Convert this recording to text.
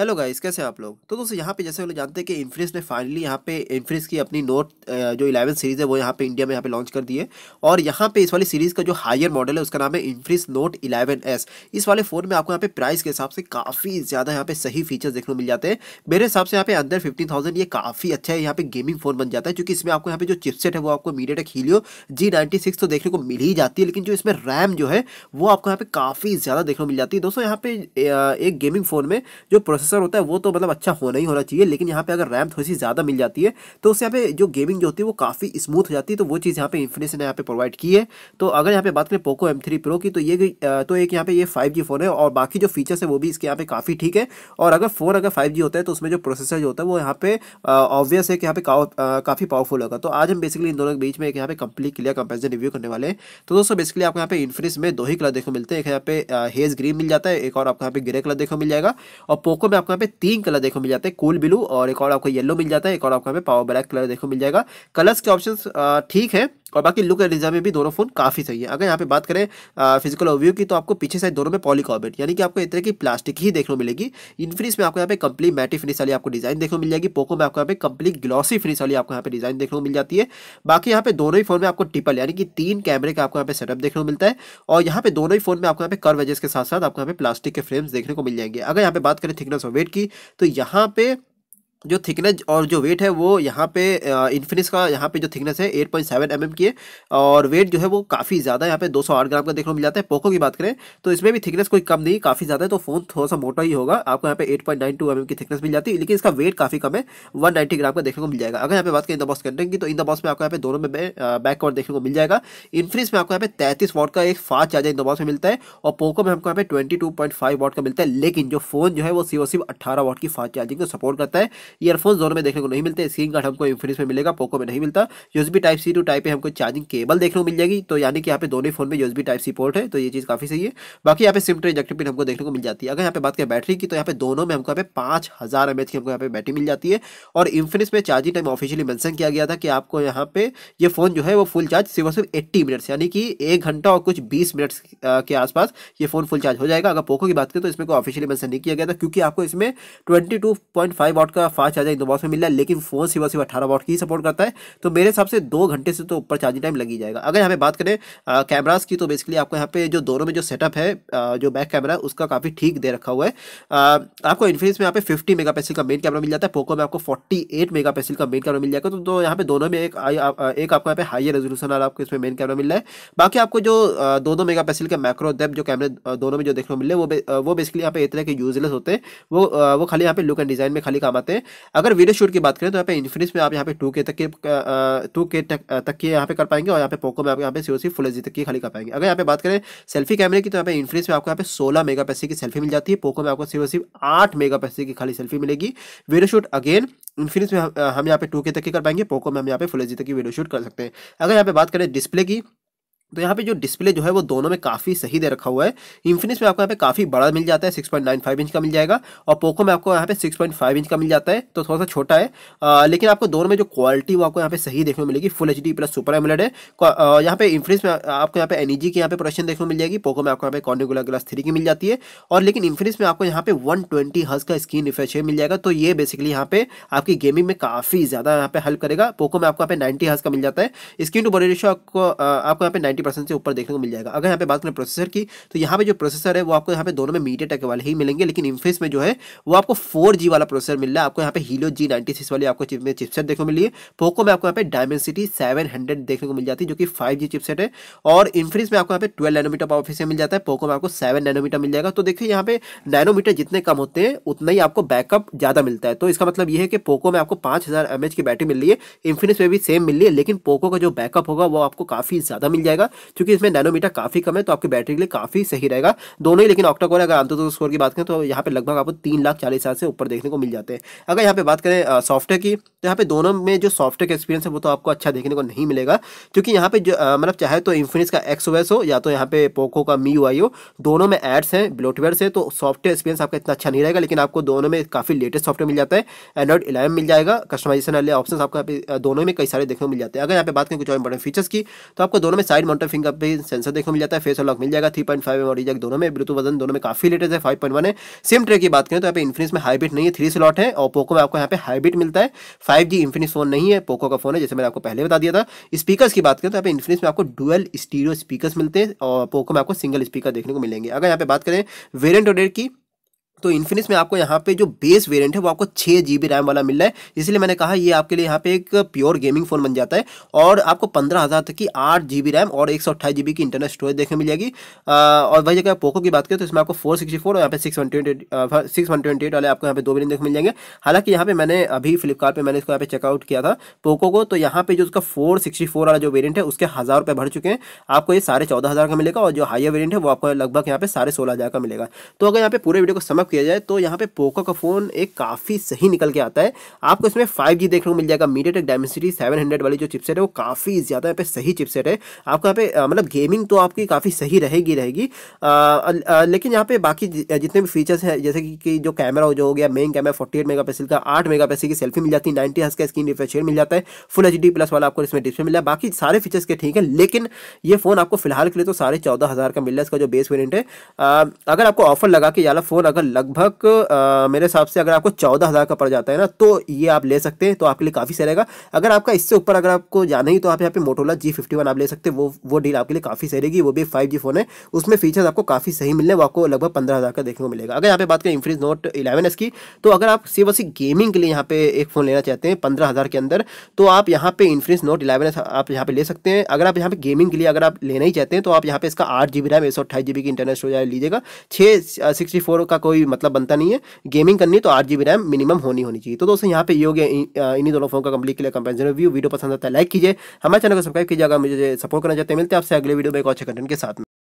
hello guys कैसे आप लोग तो दोस्तों यहाँ पे जैसे हम लोग जानते हैं कि इन्फ्रिस ने फाइनली यहाँ पे इन्फ्रिस की अपनी नोट जो इलेवन सीरीज़ है वो यहाँ पे इंडिया में यहाँ पे लॉन्च कर दी है और यहाँ पे इस वाली सीरीज़ का जो हायर मॉडल है उसका नाम है इन्फ्रिस नोट इलेवन एस इस वाले फ़ोन में आपको यहाँ पे प्राइस के हिसाब से काफ़ी ज़्यादा यहाँ पे सही फीचर्स देखने को मिल जाते हैं मेरे हिसाब से यहाँ पे अंदर फिफ्टीन ये काफ़ी अच्छा है यहाँ पे गेमिंग फ़ोन बन जाता है क्योंकि इसमें आपको यहाँ पे जो चिपसेट है वो आपको मीडियाटेक हीलियो जी तो देखने को मिल ही जाती है लेकिन जो इसमें रैम जो है वो आपको यहाँ पे काफ़ी ज़्यादा देखने को मिल जाती है दोस्तों यहाँ पे एक गेमिंग फ़ोन में जो प्रोसेस प्रोसेसर होता है वो तो मतलब अच्छा होना ही होना चाहिए लेकिन यहाँ पे अगर रैम थोड़ी सी ज़्यादा मिल जाती है तो उस यहाँ पे जो गेमिंग जो होती है वो काफ़ी स्मूथ हो जाती है तो वो चीज़ यहाँ पे इन्फिनिक्स ने यहाँ पे प्रोवाइड की है तो अगर यहाँ पे बात करें पोको एम प्रो की तो ये तो एक यहाँ पे ये फाइव फ़ोन है और बाकी जो फीचर्स है वो भी इसके यहाँ पे काफ़ी ठीक है और अगर फ़ोन अगर फाइव होता है तो उसमें जो प्रोसेसर जो होता है वो यहाँ पे ऑब्वियस है कि यहाँ पे काफ़ी पावरफुल होगा तो आज हम बेसिकली इन दोनों के बीच में एक यहाँ पे कंप्लीट क्लियर कंपेरिजन रिव्यू करने वाले हैं तो दोस्तों बेसिकली आपको यहाँ पे इन्फिनिक्स में दो ही कलर देखो मिलते हैं एक यहाँ पे हेज ग्रीन मिल जाता है एक और आपको यहाँ पे ग्रे कलर देखो मिल जाएगा और पोको में आपको यहाँ पे तीन कलर देखो मिल जाते हैं कूल ब्लू और एक और आपको येलो मिल जाता है एक और आपको यहाँ पे पावर ब्लैक कलर देखो मिल जाएगा कलर्स के ऑप्शन ठीक है और बाकी लुक एंड डिजाइन में भी दोनों फोन काफ़ी सही है अगर यहाँ पे बात करें फिजिकल ओव्यू की तो आपको पीछे साइड दोनों में पॉलीकॉबेट यानी कि आपको एक तरह की प्लास्टिक ही देखने को मिलेगी इनफिनिश में आपको यहाँ पे कंप्लीट मैटी फिनिश वाली आपको डिजाइन देखने को मिल जाएगी पोको में आपको यहाँ पे कंप्लीट ग्लॉसी फिनिश वाली आपको यहाँ पे डिजाइन देखने को मिल जाती है बाकी यहाँ पे दोनों ही फोन में आपको टिपल यानी कि तीन कैमरे का आपको यहाँ पे सेटअप देखने को मिलता है और यहाँ पे दोनों ही फोन में आपको यहाँ पे कर्व एजेस के साथ साथ आपको यहाँ पे प्लास्टिक के फ्रेम्स देखने को मिल जाएंगे अगर यहाँ पे बात करें थिकनेस और वेट की तो यहाँ पे जो थिकनेस और जो वेट है वो यहाँ पे इन्फिनिक्स का यहाँ पे जो थिकनेस है eight point seven M M की है और वेट जो है वो काफ़ी ज़्यादा यहाँ पे दो सौ आठ ग्राम का देखने को मिल जाता है पोको की बात करें तो इसमें भी थिकनेस कोई कम नहीं काफ़ी ज़्यादा है तो फ़ोन थोड़ा सा मोटा ही होगा आपको यहाँ पे eight point nine two M M की थिकनेस मिल जाती है लेकिन इसका वेट काफ़ी कम है वन ग्राम का देखने को मिल जाएगा अगर यहाँ पे बात करें इन द बॉक्स कंटेंट की तो इन द बॉक्स में आपको यहाँ पे दोनों में बैक कवर देखने को मिल जाएगा इन्फिनिक्स में आपको यहाँ पे तैतीस वॉट का एक fast charger in the box में मिलता है और पोको में हमको यहाँ पे twenty two point five watt का मिलता है लेकिन जो फोन जो है वो सिर्फ सिर्फ अट्ठारह वॉट की फास्ट चार्जिंग को सपोर्ट करता है ईयरफोन दोनों में देखने को नहीं मिलते स्क्रीन गार्ड हमको इन्फिनिक्स में मिलेगा पोको में नहीं मिलता USB type C to type है हमको चार्जिंग केबल देखने को मिल जाएगी तो यानी कि यहाँ पे दोनों फोन में यूएसबी टाइप सी पोर्ट है तो ये चीज़ काफ़ी सही है बाकी यहाँ पे सिम ट्रे इंजेक्टिव पिन हमको देखने को मिल जाती है अगर यहाँ पे बात करें बैटरी की तो यहाँ पे दोनों में हमको यहाँ पे पाँच हज़ार एम की हमको यहाँ पे बैटरी मिल जाती है और इन्फिनिक्स में चार्जिंग टाइम ऑफिशियली मैंशन किया गया था कि आपको यहाँ पे ये फ़ोन जो है वो फुल चार्ज सिर्फ सिर्फ एट्टी मिनट्स यानी कि एक घंटा और कुछ बीस मिनट्स के आसपास ये फ़ोन फुल चार्ज हो जाएगा अगर पोको की बात करें तो इसमें ऑफिशियली मैंसन नहीं किया गया था क्योंकि आपको इसमें twenty two point five watt का फास्ट चार्जर दो बॉक्स में मिल रहा है लेकिन फोन सिवा सिवा अठारह वॉट की सपोर्ट करता है तो मेरे हिसाब से दो घंटे से तो ऊपर चार्जिंग टाइम लगी जाएगा अगर यहाँ बात करें कैमराज की तो बेसिकली आपको यहाँ पे जो दोनों में जो सेटअप है जो बैक कैमरा उसका काफ़ी ठीक दे रखा हुआ है आपको इन्फिनिक्स में यहाँ पे फिफ्टी मेगा का मेन कैमरा मिल जाता है पोको में आपको फोर्टी एट मेगा का मेन कैमरा मिल जाएगा तो, यहाँ पे दोनों में एक एक आपको यहाँ पे हाई रेजोल्यूशन और आपको इसमें मेन कैमरा मिल रहा है बाकी आपको जो दोनों मेगा के मैक्रो डेप जो कैमरे दोनों में जो देखने को मिले वो वो बेसिकली यहाँ पे इतने के यूजलेस होते हैं वो वो खाली यहाँ पे लुक एंड डिज़ाइन में खाली काम आते हैं अगर वीडियो शूट की बात करें तो यहाँ पे इन्फिनिक्स में आप यहाँ पे टू के तक के टू के तक के यहाँ पे कर पाएंगे और यहाँ पे पोको में आप यहाँ पे सी फुल एच तक की खाली कर पाएंगे अगर यहाँ पे बात करें सेल्फी कैमरे की तो यहाँ पे इन्फिनिक्स में आपको यहाँ पे सोलह मेगा की सेल्फी मिल जाती है पोको में आपको ओ सी आठ मेगा की खाली सेल्फी मिलेगी वीडियो शूट अगेन इन्फिनिक्स में हम यहाँ पे टू के तक की कर पाएंगे पोको में हम यहाँ पे फुल एच तक की वीडियो शूट कर सकते हैं अगर यहाँ पे बात करें डिस्प्ले की तो यहाँ पे जो डिस्प्ले जो है वो दोनों में काफ़ी सही दे रखा हुआ है इन्फिनिक्स में आपको यहाँ पे काफ़ी बड़ा मिल जाता है 6.95 इंच का मिल जाएगा और पोको में आपको यहाँ पे 6.5 इंच का मिल जाता है तो थोड़ा सा छोटा है आ, लेकिन आपको दोनों में जो क्वालिटी वो आपको यहाँ पे सही देखने को मिलेगी full H plus super AMOLED है यहाँ पे इन्फिनिक्स में आपको यहाँ पे एन की यहाँ पे प्रोडक्शन देखने को मिल जाएगी पोको में आपको यहाँ पे कॉर्निकुलर ग्लास थ्री की मिल जाती है और लेकिन इन्फिनिक्स में आपको यहाँ पे वन ट्वेंटी का स्क्रीन रिफ्रेश मिल जाएगा तो ये बेसिकली यहाँ पे आपकी गेमिंग में काफ़ी ज़्यादा यहाँ पे हेल्प करेगा पोको में आपको यहाँ पे नाइन्टी हज का मिल जाता है स्क्रीन टू बॉडी रेशो आपको आपको यहाँ पे सेवेंटी परसेंट से ऊपर देखने को मिल जाएगा अगर यहाँ पे बात करें प्रोसेसर की तो यहाँ पे जो प्रोसेसर है वो आपको यहाँ पे दोनों में मीडिया टेक वाले ही मिलेंगे लेकिन इन्फेस में जो है वो आपको फोर जी वाला प्रोसेसर मिल रहा है आपको यहाँ पे हीलो जी नाइनटी सिक्स वाली आपको चिप में चिपसेट देखने को मिली है पोको में आपको यहाँ पे डायमेंसिटी सेवन हंड्रेड देखने को मिल जाती है जो कि फाइव जी चिपसेट है और इन्फिनिक्स में आपको यहाँ पे ट्वेल्व नैनोमीटर पावर फिर मिल जाता है पोको में आपको सेवन नैनोमीटर मिल जाएगा तो देखिए यहाँ पे नैनोमीटर जितने कम होते हैं उतना ही आपको बैकअप ज़्यादा मिलता है तो इसका मतलब यह है कि पोको में आपको पांच हज़ार एमएच की बैटरी मिल रही है इन्फिनिक्स में भी सेम मिल रही है लेकिन पोको का जो बैकअप होगा वो आपको काफ़ी ज़्यादा मिल जाएगा क्योंकि इसमें नैनोमीटर काफी कम है तो आपकी बैटरी के लिए काफी सही रहेगा दोनों ही लेकिन ऑक्टा कोर अगर आंतर तो स्कोर की बात करें तो यहाँ पे लगभग आपको तीन लाख चालीस हजार से ऊपर देखने को मिल जाते हैं अगर यहाँ पे बात करें सॉफ्टवेयर की तो यहाँ पे दोनों में जो सॉफ्टवेयर एक्सपीरियंस है वो तो आपको अच्छा देखने को नहीं मिलेगा क्योंकि यहाँ पे जो मतलब चाहे तो इन्फिनिक्स का एक्स हो या तो यहाँ पे पोको का मी हो दोनों में एड्स हैं ब्लोटवेयर से तो सॉफ्टवेयर एक्सपीरियंस आपका इतना अच्छा नहीं रहेगा लेकिन आपको दोनों में काफ़ी लेटेस्ट सॉफ्टवेयर मिल जाता है एंड्रॉइड इलेवन मिल जाएगा कस्टमाइजेशन वाले ऑप्शन आपको दोनों में कई सारे देखने को मिल जाते हैं अगर यहाँ पे बात करें कुछ और इंपॉर्टेंट फीचर्स की तो आपको दोनों में साइड ऑफ फिंगर भी सेंसर देखने मिल जाता है फेस और लॉक मिल जाएगा थ्री पॉइंट फाइव और दोनों में ब्लूटूथ वजन दोनों में काफी लेटेस्ट है फाइव पॉइंट वन है सेम ट्रे की बात करें तो यहाँ पे इन्फिनिक्स में हाईब्रिड नहीं है थ्री स्लॉट है और पोको में आपको यहाँ पे हाईब्रिड मिलता है फाइव जी इन्फिनिक्स फोन नहीं है पोको का फोन है जैसे मैंने आपको पहले बता दिया था स्पीकर्स की बात करें तो यहाँ पे इन्फिनिक्स में आपको डुअल स्टीरियो स्पीकर्स मिलते हैं और पोको में आपको सिंगल स्पीकर देखने को मिलेंगे अगर यहाँ पे बात करें वेरियंट ऑर्डर की तो इन्फिनिक्स में आपको यहाँ पे जो बेस वेरिएंट है वो आपको छः जी बी रैम वाला मिल रहा है इसलिए मैंने कहा ये आपके लिए यहाँ पे एक प्योर गेमिंग फ़ोन बन जाता है और आपको पंद्रह हज़ार तक की आठ जी बी रैम और एक सौ अट्ठाईस जी बी की इंटरनल स्टोरेज देखने मिल जाएगी और वही जगह पोको की बात करें तो इसमें आपको फोर सिक्सटी फोर और यहाँ पे six one twenty six one twenty eight वाले आपको यहाँ पे दो वेरियंट देखने मिल जाएंगे हालांकि यहाँ पे मैंने अभी फ्लिपकार्ट मैंने इसको यहाँ पे चेकआउट किया था पोको को तो यहाँ पे जो उसका फोर सिक्सटी फोर वाला जो वेरियंट है उसके हज़ार रुपये भर चुके हैं आपको ये साढ़े चौदह हज़ार का मिलेगा और जो हाइयर वेरियंट है वो आपको लगभग यहाँ पे साढ़े सोलह हज़ार का मिलेगा तो अगर यहाँ पे पूरे वीडियो को समझ किया जाए तो यहाँ पे पोको का फ़ोन एक काफ़ी सही निकल के आता है आपको इसमें फाइव जी देखने को मिल जाएगा MediaTek Dimensity seven hundred वाली जो चिपसेट है वो काफ़ी ज़्यादा यहाँ पे सही चिपसेट है आपको यहाँ पे मतलब गेमिंग तो आपकी काफ़ी सही रहेगी रहेगी लेकिन यहाँ पे बाकी जितने भी फीचर्स हैं जैसे कि, कि जो कैमरा हो जो हो गया main camera forty eight pixel का आठ मेगापिक्सल की सेल्फी मिल जाती है नाइनटी हज का स्क्रीन रिफ्रेश मिल जाता है फुल एच डी प्लस वाला आपको इसमें डिस्प्ले मिल जाए बाकी सारे फीचर्स के ठीक है लेकिन ये फ़ोन आपको फिलहाल के लिए तो साढ़े चौदह हज़ार का मिल रहा है इसका जो बेस वेरियंट है अगर आपको ऑफर लगा कि याला फ़ोन अगर लग लगभग मेरे हिसाब से अगर आपको चौदह हज़ार का पड़ जाता है ना तो ये आप ले सकते हैं तो आपके लिए काफ़ी सही रहेगा अगर आपका इससे ऊपर अगर आपको जाना ही तो आप यहाँ पे मोटोला जी फिफ्टी वन आप ले सकते हैं वो वो डील आपके लिए काफ़ी सही रहेगी वो भी फाइव जी फोन है उसमें फीचर्स आपको काफ़ी सही मिलने वो आपको लगभग पंद्रह हज़ार का देखने को मिलेगा अगर यहाँ पे बात करें इन्फ्रीज नोट इलेवन एस की तो अगर आप सिर्फ बस गेमिंग के लिए यहाँ पे एक फ़ोन लेना चाहते हैं पंद्रह हज़ार के अंदर तो आप यहाँ पे इन्फ्रीज नोट इलेवन आप यहाँ पे ले सकते हैं अगर आप यहाँ पे गेमिंग के लिए अगर आप लेना ही चाहते हैं तो आप यहाँ पे इसका आठ जी बी रैम एक सौ अट्ठाईस जी बी की इंटरनेट हो जाए लीजिएगा छः सिक्सटी फोर का कोई मतलब बनता नहीं है गेमिंग करनी तो आठ जी रैम मिनिमम होनी होनी चाहिए तो दोस्तों यहाँ पे ये हो गया इन्हीं दोनों फोन का कंप्लीट के लिए कंपेरिजन रिव्यू वीडियो पसंद आता है लाइक कीजिए हमारे चैनल को सब्सक्राइब कीजिएगा मुझे सपोर्ट करना चाहते हैं मिलते हैं आपसे अगले वीडियो में एक अच्छे कंटेंट के साथ